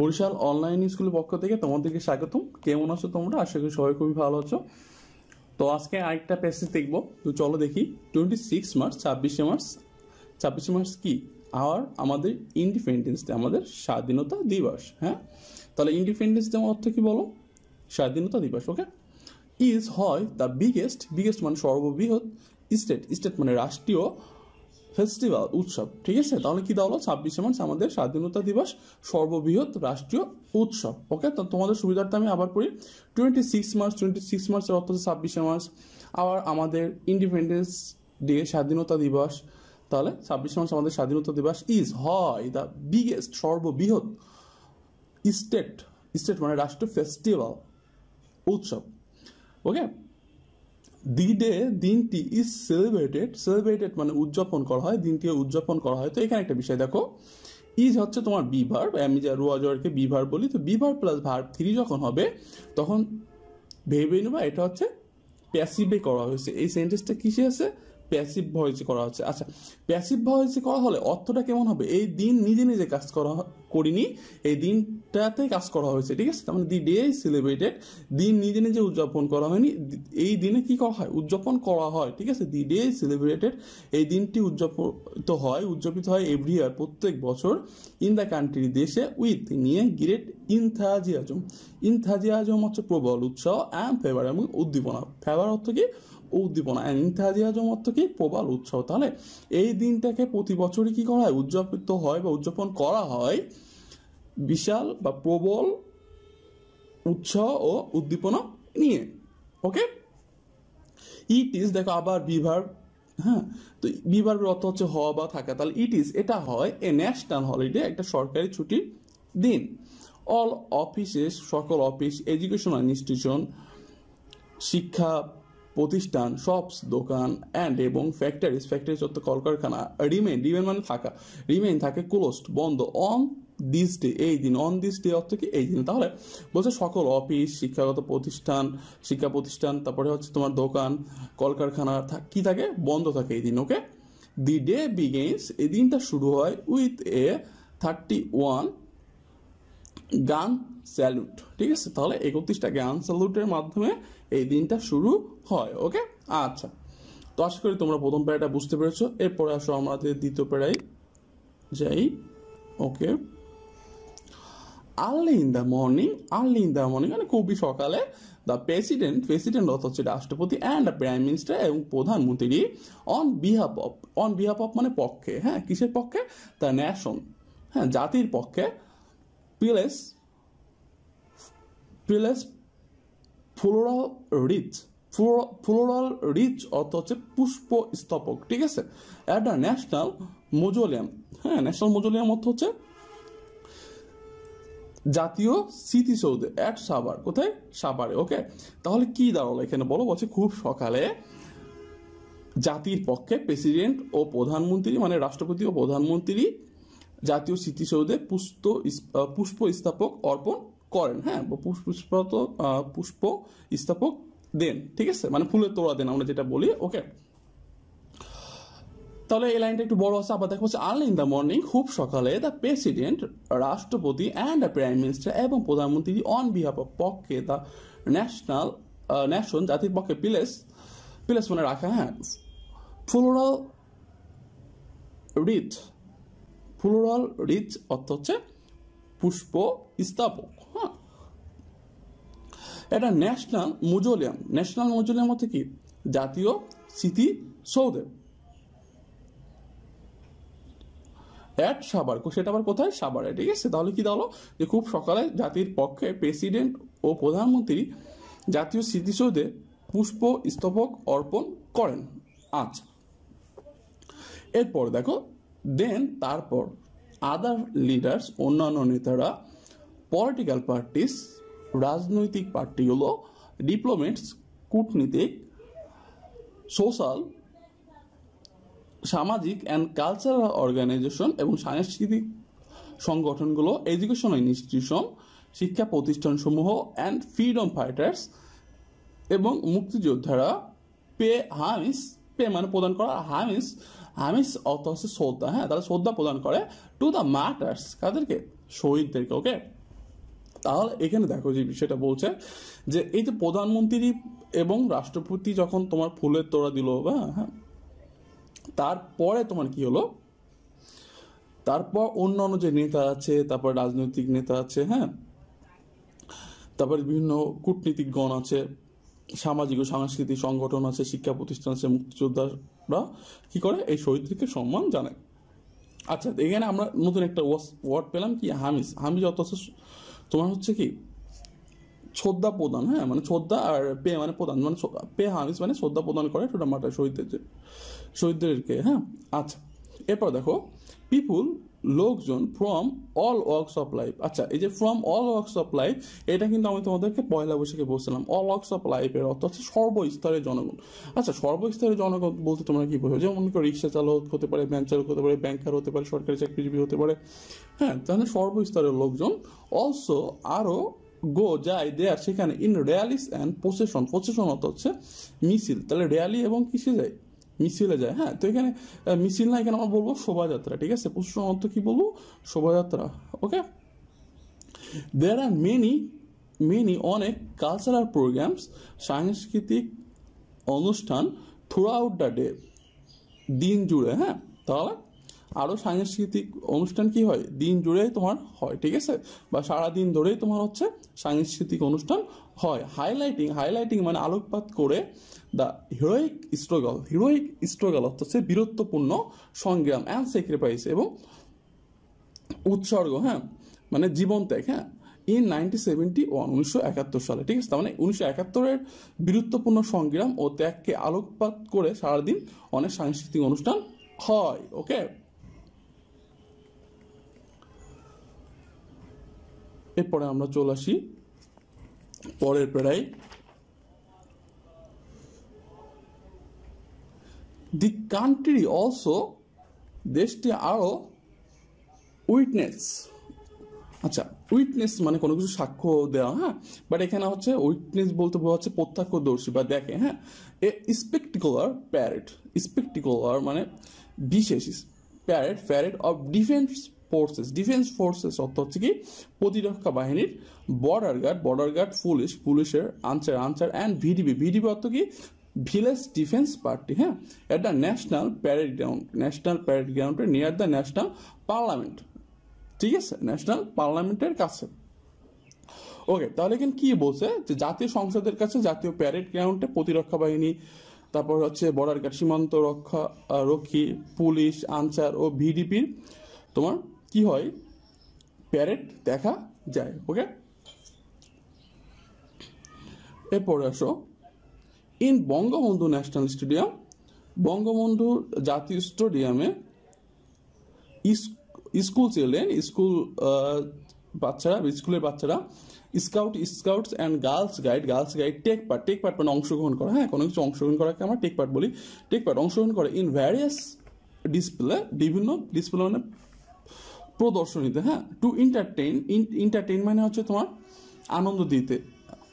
Barishal online স্কুলের পক্ষ থেকে তোমাদেরকে স্বাগতম কেমন আছো তোমরা আশা করি সবাই খুবই ভালো আছো তো আজকে আরেকটা প্যাসেজ দেখবো তো চলো দেখি টোয়েন্টি সিক্স মার্চ ছাব্বিশে মার্চ ছাব্বিশে মার্চ কি আর আমাদের ইন্ডিপেন্ডেন্স ডে আমাদের স্বাধীনতা দিবস হ্যাঁ তাহলে ইন্ডিপেন্ডেন্স ডে অর্থ কি বলো স্বাধীনতা দিবস ওকে ইজ হয় দ্য বিগেস্ট বিগেস্ট মানে সর্ববৃহৎ স্টেট স্টেট মানে রাষ্ট্রীয় ফেস্টিভ্যাল উৎসব ঠিক আছে তাহলে কি দাওলো ছাব্বিশে মার্চ আমাদের স্বাধীনতা দিবস সর্ববৃহৎ রাষ্ট্রীয় উৎসব ওকে তো তোমাদের সুবিধার্থে আমি আবার পড়ি twenty six March twenty six মার্চের অর্থ হচ্ছে ছাব্বিশে মার্চ আবার আমাদের ইন্ডিপেন্ডেন্স ডে স্বাধীনতা দিবস তাহলে ছাব্বিশে মার্চ আমাদের স্বাধীনতা দিবস ইজ হয় দ্য বিগেস্ট সর্ববৃহৎ স্টেট স্টেট মানে রাষ্ট্রীয় ফেস্টিভ্যাল উৎসব ওকে দি ডে দিনটি ইজ সেলিব্রেটেড সেলিব্রেটেড মানে উদযাপন করা হয় দিনটি উদযাপন করা হয় তো এখানে একটা বিষয় দেখো ইজ হচ্ছে তোমার বিভার আমি যা রুয়াজরকে বি বিভার বলি তো বিভার প্লাস ভার থ্রি যখন হবে তখন ভেবে নেবা এটা হচ্ছে প্যাসিভে করা হয়েছে এই সেন্টেন্সটা কিসে আছে প্যাসিভ ভয়েস করা হচ্ছে আচ্ছা প্যাসিভ ভয়েস করা হলে অর্থটা কেমন হবে এই দিন নিজে নিজে কাজ করা করিনি এই দিনটাতে কাজ করা হয়েছে ঠিক আছে তার মানে দি ডে সেলিব্রেটেড দিন নিজে নিজে উদযাপন করা হয়নি এই দিনে কি করা হয় উদযাপন করা হয় ঠিক আছে দি ডে সেলিব্রেটেড এই দিনটি উদযাপিত হয় উদযাপিত হয় এভরি ইয়ার প্রত্যেক বছর ইন দ্য কান্ট্রি দেশে উইথ নিয়ে গ্রেট ইনথাজিয়াজম ইনথাজিয়াজম হচ্ছে প্রবল উৎসাহ অ্যান্ড ফেভার এবং উদ্দীপনা ফেভার অর্থ কি উদ্দীপনা অ্যান্ড ইত্যাদিয়াজম অর্থ কি প্রবল উৎসব তাহলে এই দিনটাকে প্রতি বছরই কী করা হয় উদযাপিত হয় বা উদযাপন করা হয় বিশাল বা প্রবল উৎসাহ ও উদ্দীপনা নিয়ে ওকে ইট ইজ দেখো আবার বিভার হ্যাঁ তো বিভার অর্থ হচ্ছে হওয়া বা থাকা তাহলে ইট ইজ এটা হয় এ ন্যাশনাল হলিডে একটা সরকারি ছুটির দিন অল অফিসেস সকল অফিস এডুকেশনাল ইনস্টিটিউশন শিক্ষা প্রতিষ্ঠান শপস দোকান অ্যান্ড এবং ফ্যাক্টরিজ ফ্যাক্টরি চত্বর কলকারখানা রিমেন রিমেন মানে থাকা রিমেন থাকে ক্লোজড বন্ধ অন দিস ডে এই দিন অন দিস ডে অর্থ কি এই দিন তাহলে বলছে সকল অফিস শিক্ষাগত প্রতিষ্ঠান শিক্ষা প্রতিষ্ঠান তারপরে হচ্ছে তোমার দোকান কলকারখানা কি থাকে বন্ধ থাকে এই দিন ওকে দি ডে বিগেন্স এই দিনটা শুরু হয় with a thirty one gun salute ঠিক আছে তাহলে একত্রিশটা গ্যান স্যালুটের মাধ্যমে এই দিনটা শুরু হয় ওকে আচ্ছা তো আশা করি তোমরা প্রথম প্যারাটা বুঝতে পেরেছো এরপরে আসো আমাদের দ্বিতীয় প্যারায় যাই okay early in the morning early in the morning মানে খুবই সকালে দ্য প্রেসিডেন্ট প্রেসিডেন্ট অর্থ হচ্ছে রাষ্ট্রপতি অ্যান্ড প্রাইম মিনিস্টার এবং প্রধানমন্ত্রী on behalf of on behalf of মানে পক্ষে হ্যাঁ কিসের পক্ষে দ্য ন্যাশন হ্যাঁ জাতির পক্ষে places floral wreath floral wreath অর্থ হচ্ছে পুষ্প স্তপক ঠিক আছে অ্যাট আ ন্যাশনাল মোজোলিয়াম হ্যাঁ ন্যাশনাল মোজোলিয়াম অর্থ হচ্ছে জাতীয় স্মৃতিসৌধে অ্যাট সাবার কোথায় সাবারে ওকে তাহলে কি দাঁড়ালো এখানে বলো বলছে খুব সকালে জাতির পক্ষে প্রেসিডেন্ট ও প্রধানমন্ত্রী মানে রাষ্ট্রপতি ও প্রধানমন্ত্রী জাতীয় স্মৃতিসৌধে পুষ্প পুষ্প স্থাপক অর্পণ করেন হ্যাঁ পুষ্পত পুষ্প স্থাপক দেন ঠিক আছে মানে ফুলের তোড়া দেন আমরা যেটা বলি ওকে তাহলে এই লাইনটা একটু বড় আছে আবার দেখা হচ্ছে আর্লি ইন দ্য মর্নিং খুব সকালে দ্য প্রেসিডেন্ট রাষ্ট্রপতি অ্যান্ড দ্য প্রাইম মিনিস্টার এবং প্রধানমন্ত্রী অন বিহাফ অফ পক্ষে দ্য ন্যাশনাল ন্যাশন জাতির পক্ষে প্লেস প্লেস মানে রাখা হ্যাঁ ফ্লোরাল রিচ ফ্লোরাল রিচ অর্থ হচ্ছে পুষ্প স্থাপক এটা ন্যাশনাল মুজোলিয়াম ন্যাশনাল মিউজিয়াম হচ্ছে কি জাতীয় স্মৃতি সৌধ অ্যাট সাবার সেটা আবার কোথায় সাবারে ঠিক আছে তাহলে কি দাঁড়ালো যে খুব সকালে জাতির পক্ষে প্রেসিডেন্ট ও প্রধানমন্ত্রী জাতীয় স্মৃতিসৌধে পুষ্প স্তবক অর্পণ করেন আচ্ছা এরপর দেখো দেন তারপর আদার লিডার্স অন্যান্য নেতারা পলিটিক্যাল পার্টিস রাজনৈতিক পার্টি হলো ডিপ্লোমেটস কূটনীতিক সোশ্যাল সামাজিক অ্যান্ড কালচারাল অর্গানাইজেশন এবং সাংস্কৃতিক সংগঠনগুলো এডুকেশনাল ইনস্টিটিউশন শিক্ষা প্রতিষ্ঠানসমূহ অ্যান্ড ফ্রিডম ফাইটার্স এবং মুক্তিযোদ্ধারা পে হামিস পে মানে প্রদান করা হামিস হামিস অর্থ হচ্ছে শ্রদ্ধা হ্যাঁ তারা শ্রদ্ধা প্রদান করে টু দ্য মার্টার্স কাদেরকে শহীদদেরকে ওকে তাহলে এখানে দেখো যে বিষয়টা বলছে যে এই যে প্রধানমন্ত্রী এবং রাষ্ট্রপতি যখন তোমার ফুলের তোড়া দিল বা হ্যাঁ তারপরে তোমার কি হলো তারপর অন্য অন্য যে নেতা আছে তারপর রাজনৈতিক নেতা আছে হ্যাঁ তারপর বিভিন্ন কূটনীতিকগণ আছে সামাজিক ও সাংস্কৃতিক সংগঠন আছে শিক্ষা প্রতিষ্ঠান আছে মুক্তিযোদ্ধারা কি করে এই শহীদদেরকে সম্মান জানায় আচ্ছা এখানে আমরা নতুন একটা ওয়ার্ড পেলাম কি হামিস হামিজ অত তোমার হচ্ছে কি শ্রদ্ধা প্রদান হ্যাঁ মানে শ্রদ্ধা আর পে মানে প্রদান মানে পে হামিস মানে শ্রদ্ধা প্রদান করে টোটা মাটা শহীদদের শহীদদেরকে হ্যাঁ আচ্ছা এরপর দেখো পিপুল লোকজন from all works of life আচ্ছা এই যে from all works of life এটা কিন্তু আমি তোমাদেরকে পয়লা বৈশাখে বলছিলাম অল ওয়ার্কস অফ লাইফের অর্থ হচ্ছে সর্বস্তরের জনগণ আচ্ছা সর্বস্তরের জনগণ বলতে তোমরা কি বোঝো যেমন রিক্সা চালক হতে পারে ব্যাংক চালক হতে পারে ব্যাংকার হতে পারে সরকারি চাকরিজীবী হতে পারে হ্যাঁ তাহলে সর্বস্তরের লোকজন অলসো আরও গো যায় দেয়ার সেখানে in rallies and procession procession অর্থ হচ্ছে মিছিল তাহলে রিয়ালি এবং কিসে যায় মিছিলে যায় হ্যাঁ তো এখানে মিছিল না এখানে আমরা বলবো শোভাযাত্রা ঠিক আছে পুষ্প অর্থ কি বলবো শোভাযাত্রা okay there are many many অনেক কালচারাল প্রোগ্রামস সাংস্কৃতিক অনুষ্ঠান থ্রু আউট দ্য ডে দিন জুড়ে হ্যাঁ তাহলে আরও সাংস্কৃতিক অনুষ্ঠান কি হয় দিন জুড়েই তোমার হয় ঠিক আছে বা সারা দিন ধরেই তোমার হচ্ছে সাংস্কৃতিক অনুষ্ঠান হয় হাইলাইটিং হাইলাইটিং মানে আলোকপাত করে the heroic struggle heroic struggle অর্থ হচ্ছে বীরত্বপূর্ণ সংগ্রাম অ্যান্ড স্যাক্রিফাইস এবং উৎসর্গ হ্যাঁ মানে জীবন ত্যাগ হ্যাঁ ইন নাইনটিন সেভেন্টি উনিশশো একাত্তর সালে ঠিক আছে তার মানে উনিশশো একাত্তরের বীরত্বপূর্ণ সংগ্রাম ও ত্যাগকে আলোকপাত করে সারাদিন অনেক সাংস্কৃতিক অনুষ্ঠান হয় ওকে এরপরে আমরা চলে আসি পরের প্যারায় দি কান্ট্রি অলসো দেশটি আরও উইটনেস আচ্ছা উইটনেস মানে কোনো কিছু সাক্ষ্য দেওয়া হ্যাঁ বাট এখানে হচ্ছে উইটনেস বলতে বোঝা হচ্ছে প্রত্যক্ষদর্শী বা দেখে হ্যাঁ এ স্পেকটিকুলার প্যারেড স্পেকটিকুলার মানে বিশেষ parade parade of defence forces defence forces অর্থ হচ্ছে কি প্রতিরক্ষা বাহিনীর border guard border guard police পুলিশের Ansar Ansar and VDP VDP অর্থ কি ভিলেজ ডিফেন্স পার্টি হ্যাঁ at the national parade ground national parade গ্রাউন্ডে নিয়ার দ্য ন্যাশনাল পার্লামেন্ট ঠিক আছে ন্যাশনাল পার্লামেন্টের কাছে ওকে তাহলে কিন্তু কি বলছে যে জাতীয় সংসদের কাছে জাতীয় প্যারেড গ্রাউন্ডে প্রতিরক্ষা বাহিনী তারপর হচ্ছে বর্ডার গার্ড সীমান্ত রক্ষা রক্ষী পুলিশ আনসার ও ভিডিপির তোমার কি হয় প্যারেট দেখা যায় ওকে এরপরে আসো in Bangabandhu national stadium Bangabandhu জাতীয় স্টেডিয়ামে স্কুল চিলড্রেন স্কুল বাচ্চারা স্কুলের বাচ্চারা scout scouts and girls guide girls guide take part take part মানে অংশগ্রহণ করা হ্যাঁ কোনো কিছু অংশগ্রহণ করাকে আমরা টেক পার্ট বলি টেক পার্ট অংশগ্রহণ করে ইন ভ্যারিয়াস ডিসপ্লে বিভিন্ন ডিসপ্লে মানে প্রদর্শনীতে হ্যাঁ টু ইন্টারটেন ইন্টারটেন মানে হচ্ছে তোমার আনন্দ দিতে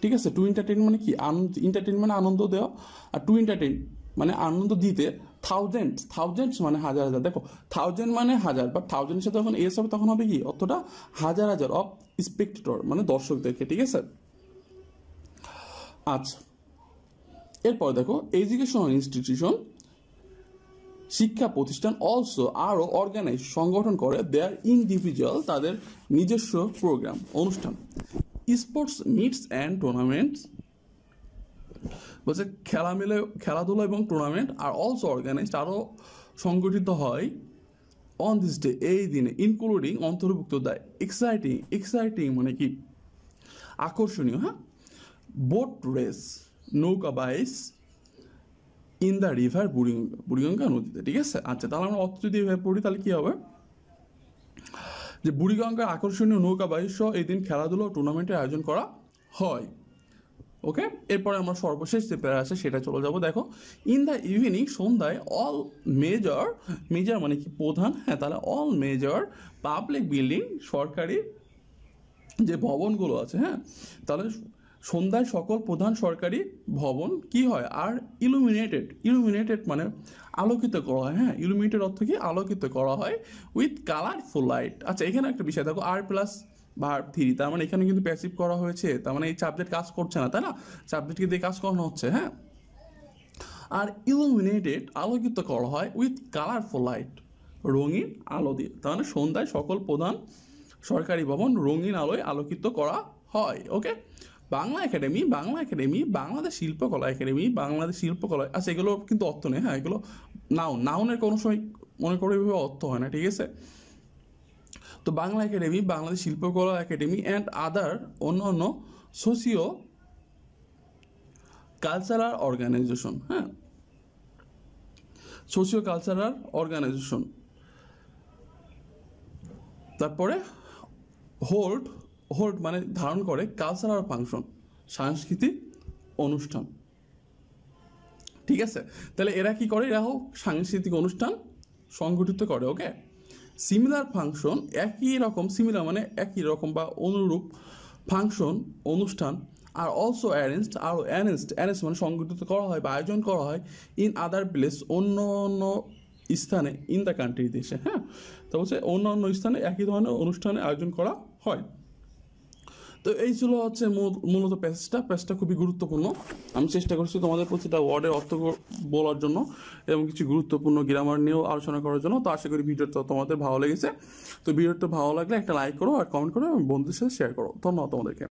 ঠিক আছে টু ইন্টারটেন মানে কি আনন্দ ইন্টারটেন মানে আনন্দ দেওয়া আর টু ইন্টারটেন মানে আনন্দ দিতে থাউজেন্ড থাউজেন্ডস মানে হাজার হাজার দেখো থাউজেন্ড মানে হাজার বা থাউজেন্ডের সাথে যখন এস হবে তখন হবে কি অতটা হাজার হাজার অফ স্পেক্টেটর মানে দর্শকদেরকে ঠিক আছে আচ্ছা এরপর দেখো এডুকেশনাল ইনস্টিটিউশন শিক্ষা প্রতিষ্ঠান অলসো আরও অর্গানাইজ সংগঠন করে দেয়ার ইন্ডিভিজুয়াল তাদের নিজস্ব প্রোগ্রাম অনুষ্ঠান স্পোর্টস মিটস অ্যান্ড টুর্নামেন্টস বলছে খেলা মেলে খেলাধুলা এবং টুর্নামেন্ট আর অলসো অর্গানাইজড আরও সংগঠিত হয় অন দিস ডে এই দিনে ইনক্লুডিং অন্তর্ভুক্ত দেয় এক্সাইটিং এক্সাইটিং মানে কি আকর্ষণীয় হ্যাঁ বোট রেস নৌকা বাইস in the river Buriganga Buriganga নদীতে ঠিক আছে আচ্ছা তাহলে আমরা অর্থ যদি এভাবে পড়ি তাহলে কী হবে যে বুড়িগঙ্গার আকর্ষণীয় নৌকা বাইশ এই দিন খেলাধুলো টুর্নামেন্টের আয়োজন করা হয় ওকে এরপরে আমরা সর্বশেষ যে প্লেয়ার আছে সেটা চলে যাব দেখো ইন দ্য ইভিনিং সন্ধ্যায় অল মেজর মেজর মানে কি প্রধান হ্যাঁ তাহলে অল মেজর পাবলিক বিল্ডিং সরকারি যে ভবনগুলো আছে হ্যাঁ তাহলে সন্ধ্যায় সকল প্রধান সরকারি ভবন কি হয় আর ইলুমিনেটেড ইলুমিনেটেড মানে আলোকিত করা হয় হ্যাঁ ইলুমিনেটেড অর্থ কি আলোকিত করা হয় উইথ কালারফুল লাইট আচ্ছা এখানে একটা বিষয় দেখো আর প্লাস ভার থ্রি তার মানে এখানে কিন্তু প্যাসিভ করা হয়েছে তার মানে এই সাবজেক্ট কাজ করছে না তাই না সাবজেক্টকে দিয়ে কাজ করানো হচ্ছে হ্যাঁ আর ইলুমিনেটেড আলোকিত করা হয় উইথ কালারফুল লাইট রঙিন আলো দিয়ে তার মানে সন্ধ্যায় সকল প্রধান সরকারি ভবন রঙিন আলোয় আলোকিত করা হয় okay Bangla academy Bangla academy Bangladesh শিল্পকলা একাডেমি বাংলাদেশ শিল্পকলা আচ্ছা এগুলো কিন্তু অর্থ নেই হ্যাঁ এগুলো নাউন নাউনের কোনো সময় মনে করো এভাবে অর্থ হয় না ঠিক আছে তো বাংলা একাডেমি বাংলাদেশ শিল্পকলা একাডেমি অ্যান্ড আদার অন্য অন্য সোশিও কালচারাল অর্গানাইজেশন হ্যাঁ সোশিও কালচারাল অর্গানাইজেশন তারপরে হোল্ড হোল্ড মানে ধারণ করে কালচারাল ফাংশন সাংস্কৃতিক অনুষ্ঠান ঠিক আছে তাহলে এরা কি করে এরা হোক সাংস্কৃতিক অনুষ্ঠান সংগঠিত করে ওকে সিমিলার ফাংশন একই রকম সিমিলার মানে একই রকম বা অনুরূপ ফাংশন অনুষ্ঠান আর অলসো অ্যারেঞ্জড আর অ্যারেঞ্জড অ্যারেঞ্জ মানে সংগঠিত করা হয় বা আয়োজন করা হয় ইন আদার প্লেস অন্য অন্য স্থানে ইন দ্য কান্ট্রি দেশে হ্যাঁ তো বলছে অন্য অন্য স্থানে একই ধরনের অনুষ্ঠানে আয়োজন করা হয় তো এই ছিল হচ্ছে মূলত প্যাসেজটা প্যাসেজটা খুবই গুরুত্বপূর্ণ আমি চেষ্টা করছি তোমাদের প্রতিটা ওয়ার্ডের অর্থ বলার জন্য এবং কিছু গুরুত্বপূর্ণ গ্রামার নিয়েও আলোচনা করার জন্য তো আশা করি ভিডিওটা তোমাদের ভালো লেগেছে তো ভিডিওটা ভালো লাগলে একটা লাইক করো আর কমেন্ট করো এবং বন্ধুদের সাথে শেয়ার করো ধন্যবাদ তোমাদেরকে